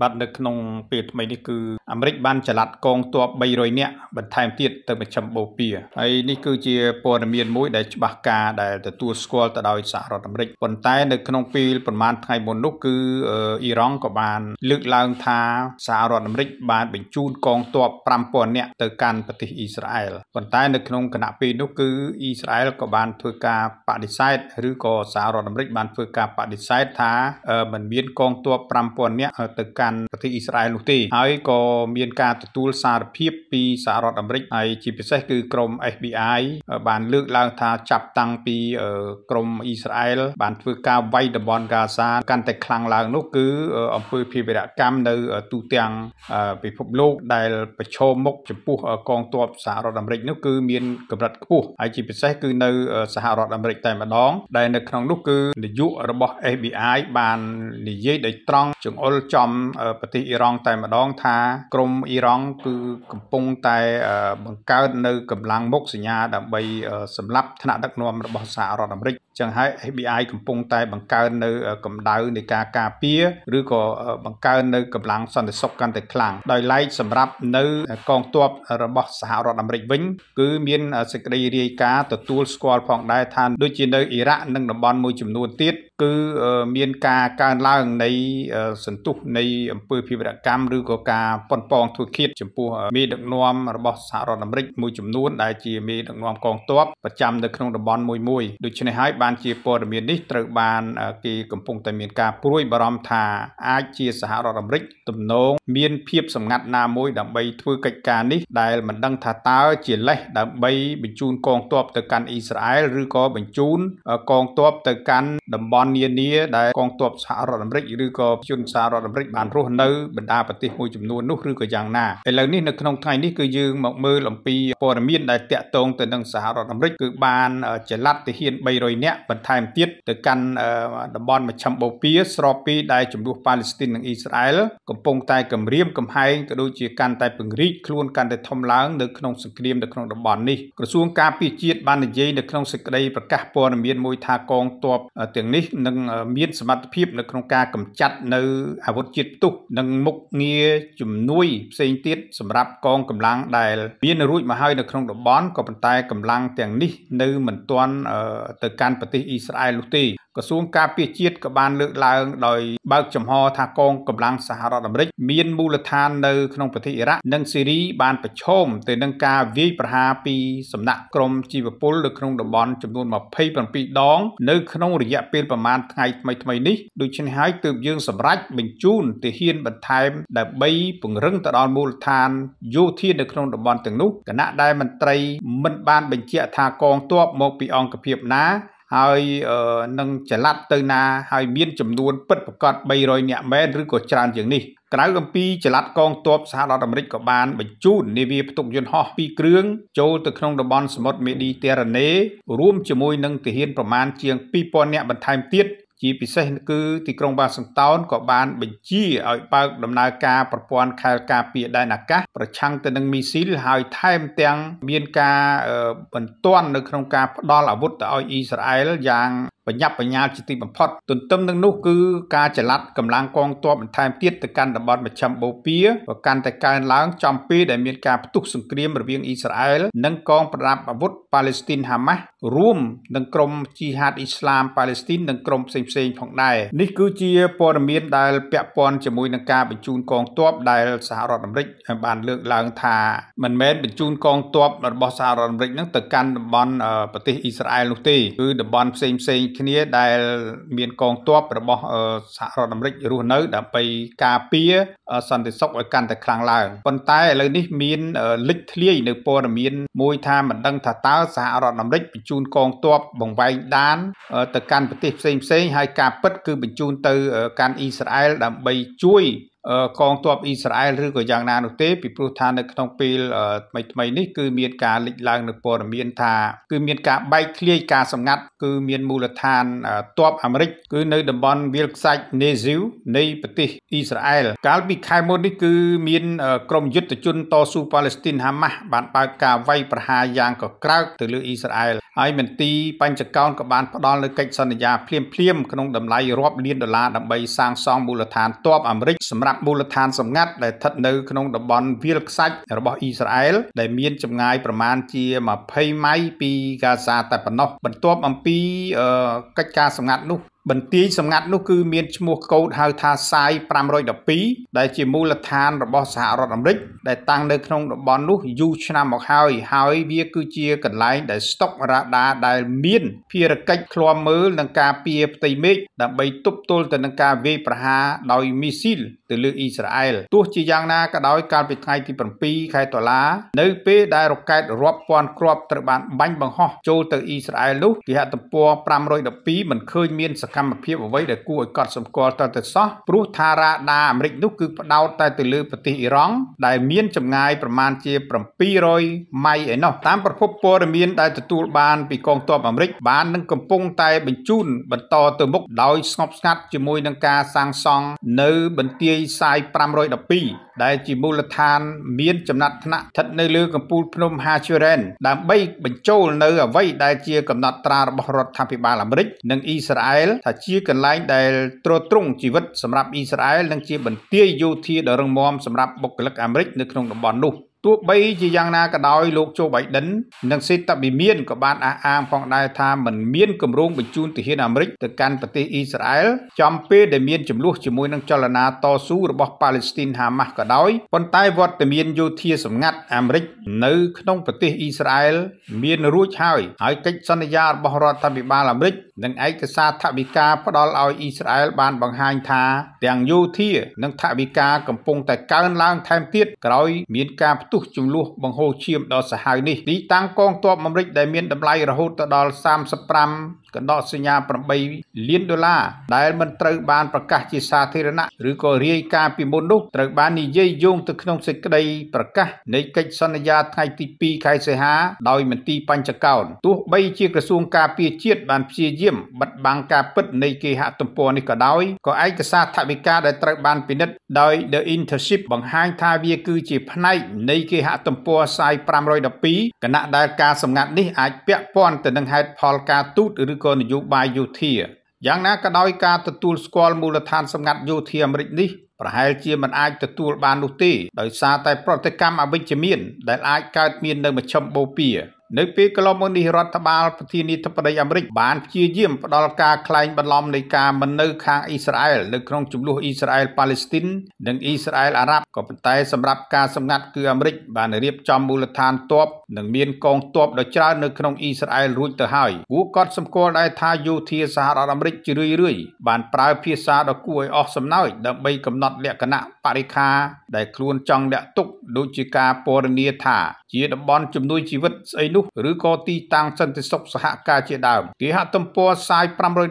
បាទនៅក្នុងពេលថ្មីនេះគឺអាមេរិកបានចល័តកងទ័ព300នាក់បន្ថែមទៀតទៅមជ្ឈមបូព៌ាហើយនេះគឺជាព័ត៌មានមួយដែលច្បាស់ការដែលទទួលស្គាល់ទៅដោយសហរដ្ឋអាមេរិកប៉ុន្តែនៅក្នុងពេលប្រមាណថ្ងៃមុននោះគឺអ៊ីរ៉ង់ក៏បាន លើកឡើងថាសហរដ្ឋអាមេរិក បាន បញ្ជូនកងទ័ព5000នាក់ទៅកាន់ប្រទេសអ៊ីស្រាអែលប៉ុន្តែនៅក្នុងគណៈពេលនោះគឺអ៊ីស្រាអែលក៏បានធ្វើការបដិសេធឬក៏សហរដ្ឋអាមេរិកបានធ្វើការបដិសេធថាមិនមានកងទ័ព5000នាក់ទៅកាន់កាន់ប្រទេសអ៊ីស្រាអែលនោះទេហើយក៏មានការទទួលសារភាពពីសហរដ្ឋអាមេរិកហើយជាពិសេសគឺក្រុម FBI បានលើកឡើងថាចាប់តាំងពីក្រុមអ៊ីស្រាអែលបានធ្វើការវាយតំបន់កាហ្សាកាន់តែខ្លាំងឡើងនោះ គឺអំពើភេរវកម្មនៅទូទាំងពិភពលោក ដែល ប្រឈមមុខចំពោះកងទ័ពសហរដ្ឋអាមេរិកនោះគឺ មានកម្រិតខ្ពស់ហើយជាពិសេស គឺនៅសហរដ្ឋអាមេរិកតែម្ដង ដែលនៅក្នុងនោះគឺនាយករបស់ FBI បាននិយាយដោយត្រង់ចង្អុលចំប្រទេសអ៊ីរ៉ង់តែម្ដងថា ក្រមអ៊ីរ៉ង់គឺកំពុងតែបង្កើតនៅ កម្លាំងមុខសញ្ញាដើម្បីសម្លាប់ថ្នាក់ដឹកនាំរបស់សហរដ្ឋអាមេរិកចឹងហើយ FBI កំពុងតែបង្កើននៅកម្ដៅនៃការការពារឬក៏បង្កើននៅកម្លាំងសន្តិសុខកាន់តែខ្លាំងដោយឡែកសម្រាប់នៅ កងទ័ពរបស់សហរដ្ឋអាមេរិកវិញគឺមានសេចក្តីរាយការណ៍ទទួលស្គាល់ផងដែរថាដូចជានៅអ៊ីរ៉ាក់និងតំបន់មួយចំនួនទៀតគឺមានការកើនឡើងនៃសន្ទុះនៃអំពើភេរវកម្មឬក៏ការប៉ុនប៉ងធ្វើឃាត ចំពោះមេដឹកនាំរបស់សហរដ្ឋអាមេរិកមួយចំនួនដែលជាមេដឹកនាំកងទ័ពប្រចាំនៅក្នុងតំបន់មួយមួយដូច្នេះហើយបានបានជាព័ត៌មាននេះត្រូវបានគេកំពុងតែមានការព្រួយបារម្ភថាអាចជា សហរដ្ឋអាមេរិកទំនងមានភាពសម្ងាត់ណាមួយដើម្បីធ្វើកិច្ចការនេះដែលមិនដឹងថាតើ ជាលេសដើម្បីបញ្ជូនកងទ័ពទៅកាន់អ៊ីស្រាអែលឬក៏បញ្ជូនកងទ័ពទៅកាន់តំបន់នានា ដែលកងទ័ពសហរដ្ឋអាមេរិកឬក៏ជនសហរដ្ឋអាមេរិកបានរស់នៅបណ្ដាប្រទេសមួយចំនួននោះឬក៏យ៉ាងណាឥឡូវនេះនៅក្នុងថ្ងៃនេះគឺយើងមកមើលអំពីព័ត៌មានដែលតាក់ទងទៅនឹងសហរដ្ឋអាមេរិកគឺបានចល័តទាហាន300នាក់បន្ថែមទៀតទៅកាន់តំបន់មជ្ឈមបូព៌ាស្របពីដែលជំនួសប៉ាឡេស្ទីននិងអ៊ីស្រាអែលកំពុងតែគម្រាមកំហែងក៏ដូចជាកាន់តែពង្រីកខ្លួនកាន់តែធំឡើងនៅក្នុងសង្គ្រាមនៅក្នុងតំបន់នេះក្រសួងការពារជាតិបាននិយាយនៅក្នុងសេចក្តីប្រកាសព័ត៌មានមួយថាកងទ័ពទាំងនេះនឹងមានសមត្ថភាព នៅក្នុងការកម្ចាត់ នៅអាវុធជាតិផ្ទុះនិងមុខងារជំនួយផ្សេងទៀតសម្រាប់កងកម្លាំងដែល មានរួចមកហើយនៅក្នុងតំបន់ក៏ប៉ុន្តែកម្លាំងទាំងនេះ នៅមិនទាន់ទៅកាន់ប្រទេសអ៊ីស្រាអែលនោះទេក្រសួងការពារជាតិក៏បានលើកឡើងដោយបើកចំហថាកងកម្លាំងសហរដ្ឋអាមេរិកមានមូលដ្ឋាននៅក្នុងប្រទេសអ៊ីរ៉ាក់និងស៊ីរីបានប្រឈមទៅនឹងការវាយប្រហារពីសំណាក់ក្រុមជីវពលនៅក្នុងតំបន់ចំនួន27ដងនៅក្នុងរយៈពេលប្រមាណថ្ងៃថ្មីៗនេះដូច្នេះហើយទើបយើងសម្រេចបញ្ជូនទាហានបន្ថែមដើម្បីពង្រឹងទៅដល់មូលដ្ឋានយោធានៅក្នុងតំបន់ទាំងនោះគណៈដែលមន្ត្រីមិនបានបញ្ជាក់ថាកងទ័ពមកពីអង្គភាពណាហើយនឹងចល័តទៅណាហើយមានចំនួនពិតប្រកប300នាក់មែនឬក៏ច្រើនជាងនេះក្រៅអំពីចល័តកងទ័ពសហរដ្ឋអាមេរិកក៏បានបញ្ជូននាវាផ្ទុកយន្តហោះ2គ្រឿងចូលទៅក្នុងតំបន់សមុទ្រមេឌីទែរ៉ាណេរួមជាមួយនឹងទាហានប្រមាណជាង2000នាក់បន្ថែមទៀតជាពិសេសគឺ ទីក្រុងវ៉ាស៊ីនតោនក៏បានបញ្ជាឲ្យបើកដំណើរការប្រព័ន្ធខែលការពារដែនអាកាសប្រឆាំងទៅនឹងមីស៊ីលហើយថែមទាំងមានការបន្ទាន់នៅក្នុងការផ្ដល់អាវុធទៅឲ្យអ៊ីស្រាអែលយ៉ាងប្រញាប់ប្រញាល់ជាទីបំផុតទន្ទឹមនឹងនោះគឺការចល័តកម្លាំងកងទ័ពបន្ថែមទៀតទៅកាន់តំបន់មជ្ឈមបូព៌ាក៏កាន់តែកើនឡើងចំពេលដែលមានការផ្ទុះសង្គ្រាមរវាងអ៊ីស្រាអែលនិងកងប្រដាប់អាវុធប៉ាឡេស្ទីនហាម៉ាស់រួម នឹងក្រុមជីហាតអ៊ីស្លាមប៉ាឡេស្ទីននិងក្រុមផ្សេងៗផងដែរនេះគឺជាព័ត៌មានដែលពាក់ព័ន្ធជាមួយនឹងការបញ្ជូនកងទ័ពដែលសហរដ្ឋអាមេរិកបានលើកឡើងថាមិនមែនបញ្ជូនកងទ័ពរបស់សហរដ្ឋអាមេរិកនឹងទៅកាន់តំបន់ប្រទេសអ៊ីស្រាអែលនោះទេគឺតំបន់ផ្សេងៗគ្នាដែល មានកងទ័ពរបស់សហរដ្ឋអាមេរិករស់នៅដើម្បីការពារ សន្តិសុខឲ្យកាន់តែខ្លាំងឡើងប៉ុន្តែឥឡូវនេះមានលេចធ្លាយនៅព័ត៌មានមួយថាមិនដឹងថាតើសហរដ្ឋអាមេរិកបញ្ជូនកងទ័ពបង្វែងដានទៅកាន់ប្រទេសផ្សេងៗហើយការពិត គឺបញ្ជូនទៅកាន់អ៊ីស្រាអែល ដើម្បីជួយកងទ័ពអ៊ីស្រាអែលឬក៏យ៉ាងណានោះទេពីព្រោះថានៅក្នុងពេលថ្មីថ្មីនេះគឺមានការលេចឡើងនូវព័ត៌មានថាគឺមានការបែកធ្លាយការសម្ងាត់ គឺមានមូលដ្ឋានទ័ពអាមេរិកគឺនៅតំបន់វាលខ្សាច់ Neziu នៃប្រទេសអ៊ីស្រាអែលកាលពីខែមុននេះគឺ មានក្រុមយុទ្ធជនតស៊ូប៉ាឡេស្ទីនហាម៉ាស់បានបើកការវាយប្រហារយ៉ាងកក្រើកទៅលើអ៊ីស្រាអែលហើយមន្ទីរបញ្ចកោនក៏បានផ្ដល់នូវកិច្ចសន្យាភ្លាមភ្លាមក្នុងតម្លៃរាប់លានដុល្លារដើម្បីសាងសង់មូលដ្ឋានទ័ពអាមេរិកសម្រាប់មូលដ្ឋានសម្ងាត់ដែលស្ថិតនៅក្នុងតំបន់វាលខ្សាច់របស់អ៊ីស្រាអែលដែលមានចម្ងាយប្រមាណជា20ម៉ៃពីហ្គាហ្សាតែប៉ុណ្ណោះបន្ទាប់អំពីកិច្ចការសម្ងាត់នោះបន្ទាយសម្ងាត់នោះគឺមានឈ្មោះកូដហៅថាសាយ512ដែលជាមូលដ្ឋានរបស់សហរដ្ឋអាមេរិកដែលតាំងនៅក្នុងតំបន់នោះយូរឆ្នាំមកហើយហើយវាគឺជាកន្លែងដែលស្តុករ៉ាដាដែលមានភារកិច្ចឃ្លាំមើលនិងការពារផ្ទៃមេឃដើម្បីទប់ទល់ទៅនឹងការវាយប្រហារដោយមីស៊ីលទៅលើអ៊ីស្រាអែលទោះជាយ៉ាងណាក៏ដោយកាលពីថ្ងៃទី7ខែតុលា នៅពេលដែលរ៉ុកែតរាប់ពាន់គ្រាប់ត្រូវបានបាញ់បង្ហោះចូលទៅអ៊ីស្រាអែលនោះគេហទំព័រ512មិនឃើញមានសកម្មភាពអ្វីដែលគួរឲ្យកត់សម្គាល់តទៅសោះព្រោះថារ៉ាដាអាមេរិកនោះគឺផ្ដោតតែទៅលើប្រទេសអ៊ីរ៉ង់ដែលមានចម្ងាយប្រមាណជា700ម៉ៃឯណោះតាមប្រភពព័ត៌មានដែលទទួលបានពីកងទ័ពអាមេរិកបាននឹងកំពុងតែបញ្ជូនបន្តទៅមុខដោយស្ងប់ស្ងាត់ជាមួយនឹងការសាងសង់នៅបន្ទាយខ្សែ512ដែលជាមូលដ្ឋានមានចំណាត់ថ្នាក់ស្ថិតនៅលើកំពូលភ្នំ Hachuren ដើម្បីបញ្ចូលនៅអ្វី ដែលជាកំណត់ត្រារបស់រដ្ឋាភិបាលអាមេរិកនិងអ៊ីស្រាអែលថាជាកន្លែងដែលទ្រទ្រង់ជីវិតសម្រាប់អ៊ីស្រាអែលនិងជាបន្ទាយយោធាដ៏រឹងមាំសម្រាប់បុគ្គលិកអាមេរិកនៅក្នុងតំបន់នោះទោះបីជាយ៉ាងណាក៏ដោយលោកโจ Biden និងសេតបិមានក៏បានអះអាងផងដែរថាមិនមានគម្រោងបញ្ជូនទាហានអាមេរិកទៅកាន់ប្រទេសអ៊ីស្រាអែលចំពេលដែលមានចំនួនជាមួយនឹងចលនាតស៊ូរបស់ប៉ាឡេស្ទីនហាម៉ាស់ក៏ដោយប៉ុន្តែវត្តមានយោធាសម្ងាត់អាមេរិកនៅក្នុងប្រទេសអ៊ីស្រាអែលមានរួចហើយហើយកិច្ចសន្យារបស់រដ្ឋាភិបាលអាមេរិកនិងឯកសារថវិកាផ្ដល់ឲ្យអ៊ីស្រាអែលបានបង្ហាញថាទាំងយោធា និងថវិកាកំពុង តែកើនឡើង ថែមទៀតក្រោយមានការផ្ទុះទុះចំនួនបង្ហូរឈាមដ៏សាហាវនេះទីតាំងកងទ័ពអាមេរិកដែលមានតម្លៃរហូតដល់35កណ្ដោសញ្ញា8លានដុល្លារដែលមិនត្រូវបានប្រកាសជាសាធារណៈឬក៏រាយការណ៍ពីមុននោះត្រូវបាននិយាយយោងទៅក្នុងសេចក្តីប្រកាសនៃកិច្ចសន្យាថ្ងៃទី2ខែសីហាដោយមន្ទីរបញ្ចកោណទោះបីជាក្រសួងការពារជាតិបានព្យាយាមបិទបាំងការពិត នៃគេហទំព័រនេះក៏ដោយក៏ឯកសារថវិកាដែលត្រូវបានពិនិត្យដោយ The Internship បង្ហាញថាវាគឺជាផ្នែកនៃគេហទំព័រ site 512គណៈដែលការសម្ងាត់នេះអាចពាក់ព័ន្ធទៅនឹងហេតុផលការទូតឬក៏នយោបាយយោធាយ៉ាងណាក៏ដោយការទទួលស្គាល់មូលដ្ឋានសម្ងាត់យោធាអាមេរិកនេះប្រហែលជាមិនអាចទទួលបាននោះទេដោយសារតែប្រតិកម្មអវិជ្ជមានដែលអាចកើតមាននៅមជ្ឈមបូព៌ានៅពេលកន្លងមកនេះរដ្ឋបាលប្រធានាធិបតីអាមេរិក បានព្យាយាមផ្ដល់ការក្លែងបន្លំនៃការមិននៅខាងអ៊ីស្រាអែលនៅក្នុងចំនួនអ៊ីស្រាអែលប៉ាឡេស្ទីននិងអ៊ីស្រាអែលអារ៉ាប់ក៏ប៉ុន្តែសម្រាប់ការសម្ងាត់គឺអាមេរិកបានរៀបចំមូលដ្ឋានទ័ពនិងមានកងទ័ពដ៏ច្រើននៅក្នុងអ៊ីស្រាអែលរួចទៅហើយគួរកត់សម្គាល់ដែរថាយោធាសហរដ្ឋអាមេរិកជារឿយរឿយបានប្រើភាសាដ៏គួរឲ្យអស់សំណើចដើម្បីកំណត់លក្ខណៈបរិខាដែលខ្លួនចង់លាក់ទុកដូចជាការពណ៌នាថាជាតំបន់ជំនួយជីវិតស្អីនោះនោះឬក៏ទីតាំងសន្តិសុខសហការជាដើមគេហទំព័រសាយ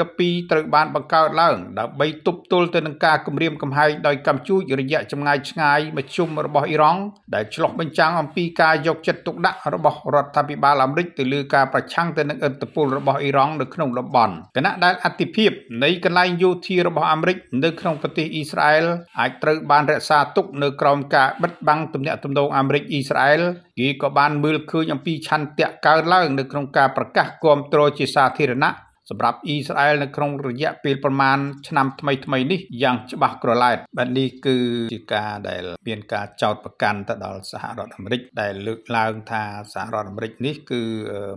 512ត្រូវបានបង្កើតឡើងដើម្បីទប់ទល់ទៅនឹងការគំរាមកំហែងដោយកម្ពុជារយៈចម្ងាយឆ្ងាយមជ្ឈុំរបស់អ៊ីរ៉ង់ដែលឆ្លុះបញ្ចាំងអំពីការយកចិត្តទុកដាក់របស់រដ្ឋាភិបាលអាមេរិកទៅលើការប្រឆាំងទៅនឹងឥទ្ធិពលរបស់អ៊ីរ៉ង់នៅក្នុងតំបន់គណៈដែលអតិភិបនៃកន្លែងយោធារបស់អាមេរិកនៅក្នុងប្រទេសអ៊ីស្រាអែលអាចត្រូវបានរក្សាទុកនៅក្រោមការបិទបាំងទំនាក់ទំនងអាមេរិកអ៊ីស្រាអែលគេក៏បានមើលឃើញអំពីឆន្ទាក់កើតឡើងនៅក្នុងការប្រកាសគាំទ្រជាសាធារណៈសម្រាប់អ៊ីស្រាអែលនៅក្នុងរយៈពេលប្រមាណឆ្នាំថ្មីថ្មីនេះយ៉ាងច្បាស់ក្រឡែតបាទនេះគឺជាការដែលមានការចោទប្រកាន់ទៅដល់សហរដ្ឋអាមេរិកដែលលើកឡើងថាសហរដ្ឋអាមេរិកនេះគឺ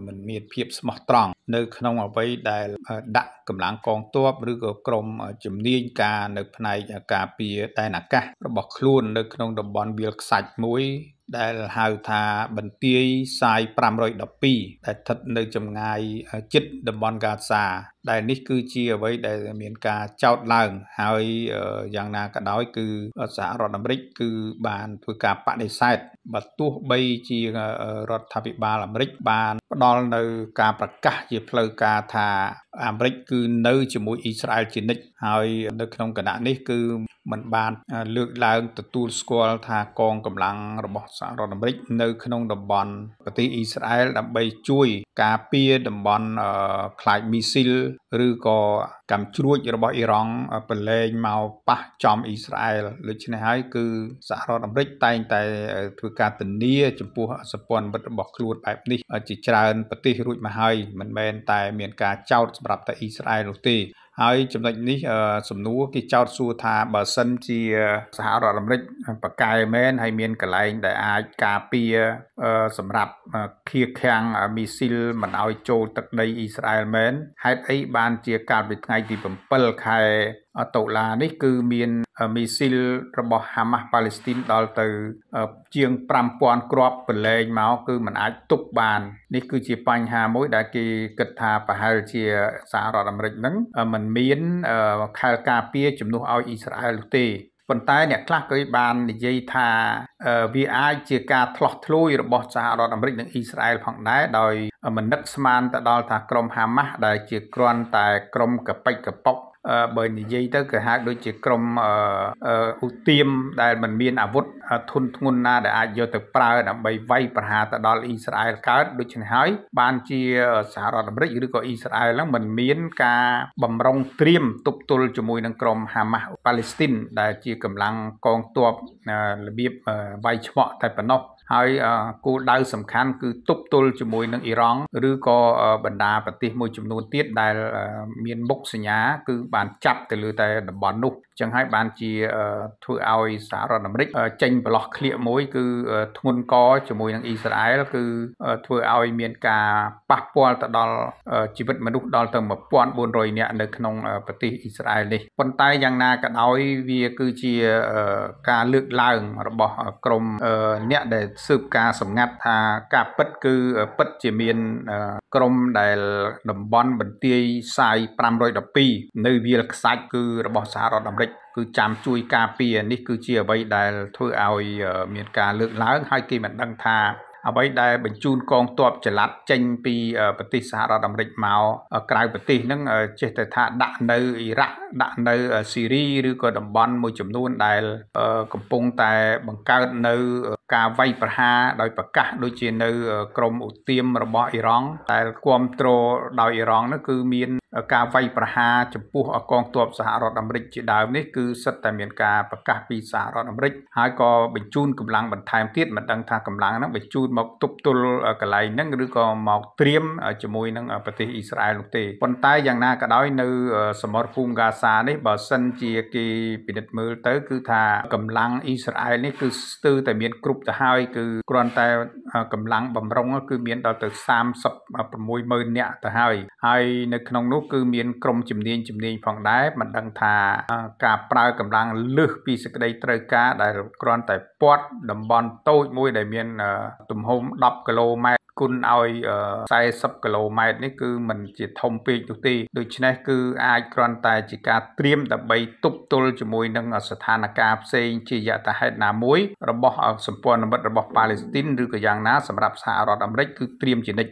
มันមានភាពស្មោះត្រង់នៅក្នុងអ្វីដែលដាក់កម្លាំងកងទ័ពឬក៏ក្រមជំនាញការនៅផ្នែកការពារដែនអាកាសរបស់ខ្លួននៅក្នុងតំបន់វាលខ្សាច់មួយដែលហៅថាបន្ទាយសាយ512ដែលស្ថិត នៅចម្ងាយជិតតំបន់កាហ្សាដែលនេះគឺជាអ្វីដែលមាន ការចោទឡើងហើយយ៉ាងណាក៏ដោយ គឺសហរដ្ឋអាមេរិក គឺបានធ្វើការបដិសេធបើទោះបីជារដ្ឋាភិបាលអាមេរិក បានផ្ដល់នៅការប្រកាសជាផ្លូវការថាអាមេរិក គឺនៅជាមួយអ៊ីស្រាអែលជានិច្ចហើយនៅក្នុងគណៈនេះគឺมันបាន លើកឡើង ទទួលស្គាល់ថាកងកម្លាំងរបស់សហរដ្ឋអាមេរិកនៅក្នុងតំបន់ប្រទេសអ៊ីស្រាអែលដើម្បីជួយការពារតំបន់ខ្លាចមីស៊ីលឬក៏កម្មជ្រួចរបស់អ៊ីរ៉ង់ប្រឡែងមកប៉ះចំអ៊ីស្រាអែលដូច្នេះហើយគឺសហរដ្ឋអាមេរិកតែងតែធ្វើការធានាចំពោះសម្ព័ន្ធមិត្តរបស់ខ្លួនបែបនេះជាច្រើនប្រទេសរួចមកហើយមិនមែនតែមានការចោទសម្រាប់តែអ៊ីស្រាអែលនោះទេហើយចំណុចនេះសំណួរគេចោទសួរថាបើសិនជាសហរដ្ឋអាមេរិកប្រកែមែនហើយមានកន្លែងដែលអាចការពារសម្រាប់ឃាខាំងមីស៊ីលមិនឲ្យចូលទឹកដីអ៊ីស្រាអែលមែនហេតុអីបានជាកាលពីថ្ងៃទី7ខែតុលានេះគឺមានមីស៊ីលរបស់ហាម៉ាស់ប៉ាឡេស្ទីនដល់ទៅជាង5000គ្រាប់ប្រឡែងមកគឺมันអាចទប់បាន នេះគឺជាបញ្ហាមួយដែលគេគិតថាប្រហែលជាសហរដ្ឋអាមេរិកហ្នឹងมันមានខែលការពារជំនួសឲ្យអ៊ីស្រាអែលទេប៉ុន្តែអ្នកខ្លះក៏បាននិយាយថាវាអាចជាការឆ្លោះឆ្លួយរបស់សហរដ្ឋអាមេរិកនិងអ៊ីស្រាអែលផងដែរដោយមិននឹកស្មានទៅដល់ថាក្រុមហាម៉ាស់ដែលជាគ្រាន់តែក្រុមកប៉ិចកប៉ុកបើនិយាយទៅគេហៅដូចជាក្រុមឧទាមដែលមិនមានអាវុធធុនធ្ងន់ណាដែលអាចយកទៅប្រើដើម្បីវាយប្រហារទៅដល់អ៊ីស្រាអែលកើតដូច្នេះហើយ បានជាសហរដ្ឋអាមេរិកឬក៏អ៊ីស្រាអែលហ្នឹងមិនមានការបំរុងត្រៀមទប់ទល់ជាមួយនឹងក្រុមហាម៉ាស់ប៉ាឡេស្ទីន ដែល ជាកម្លាំងកងទ័ពរបៀបវាយឆ្មក់តែប៉ុណ្ណោះហើយគោលដៅសំខាន់គឺទប់ទល់ជាមួយនឹងអ៊ីរ៉ង់ឬក៏បណ្ដាប្រទេសមួយចំនួនទៀតដែល មានមុខសញ្ញា គឺបានចាប់ទៅលើតែតំបន់នោះចឹងហើយបានជាធ្វើឲ្យសហរដ្ឋអាមេរិកចេញប្រឡោះឃ្លៀកមួយគឺធ្ងន់កជាមួយនឹងអ៊ីស្រាអែលគឺធ្វើឲ្យមានការប៉ះពាល់ទៅដល់ជីវិតមនុស្សដល់ទៅ1400នាក់នៅក្នុងប្រទេសអ៊ីស្រាអែលនេះប៉ុន្តែយ៉ាងណាក៏ដោយវាគឺជាការលើកឡើង របស់ក្រមអ្នកដែលស៊ើបការសម្ងាត់ថាការពិតគឺពិតជាមានក្រមដែលតំបន់បន្ទាយសាយ512នៅវាលខ្សាច់គឺរបស់សហរដ្ឋអាមេរិកគឺចាំជួយការពារនេះគឺជាអ្វីដែលធ្វើឲ្យ មានការលើកឡើងហើយគេមិនដឹងថាអ្វីដែលបញ្ជូនកងទ័ពចល័តចេញពីប្រទេសសហរដ្ឋអាមេរិកមកក្រៅប្រទេសហ្នឹងចេះតែថាដាក់នៅអ៊ីរ៉ាក់ដាក់នៅស៊ីរីឬក៏តំបន់មួយចំនួនដែល កំពុងតែបង្កើតនៅការវាយប្រហារដោយប្រកាសដូចជានៅ ក្រមឧទាមរបស់អ៊ីរ៉ង់ដែលគ្រប់គ្រងដោយអ៊ីរ៉ង់នោះគឺមានការវាយប្រហារចំពោះកងទ័ពសហរដ្ឋអាមេរិកជាដើមនេះគឺសិតតែមានការប្រកាសពីសហរដ្ឋអាមេរិកហើយក៏បញ្ជូនកម្លាំងបន្ថែមទៀតមិនដឹងថាកម្លាំងហ្នឹងបញ្ជូនមកទប់ទល់កន្លែងហ្នឹងឬក៏មកត្រៀមជាមួយនឹងប្រទេសអ៊ីស្រាអែលនោះទេប៉ុន្តែយ៉ាងណាក៏ដោយ នៅសមរភូមិកាសានេះបើសិនជាគេពិនិត្យមើលទៅ គឺថាកម្លាំងអ៊ីស្រាអែលនេះគឺស្ទើរតែមាន គ្រប់ទៅហើយ គឺគ្រាន់តែកម្លាំងបំរុងគឺមានដល់ទៅ360,000នាក់ទៅហើយហើយនៅក្នុងនោះគឺមានក្រុមជំនាញជំនាញផងដែរមិនដឹងថាការប្រើកម្លាំងលើសពីសក្តីត្រូវការដែលគ្រាន់តែពាត់តំបន់តូចមួយដែលមានទំហំ10គីឡូម៉ែត្រគុណឲ្យ40គីឡូម៉ែត្រនេះគឺมันជាធំពេកនោះទេដូច្នេះគឺអាចគ្រាន់តែជាការត្រៀមដើម្បីទប់ទល់ជាមួយនឹងស្ថានភាពផ្សេងជាយថាហេតុណាមួយរបស់សម្ព័ន្ធមិត្តរបស់ប៉ាឡេស្ទីនឬក៏យ៉ាងណាសម្រាប់សហរដ្ឋអាមេរិកគឺត្រៀមជានិច្ច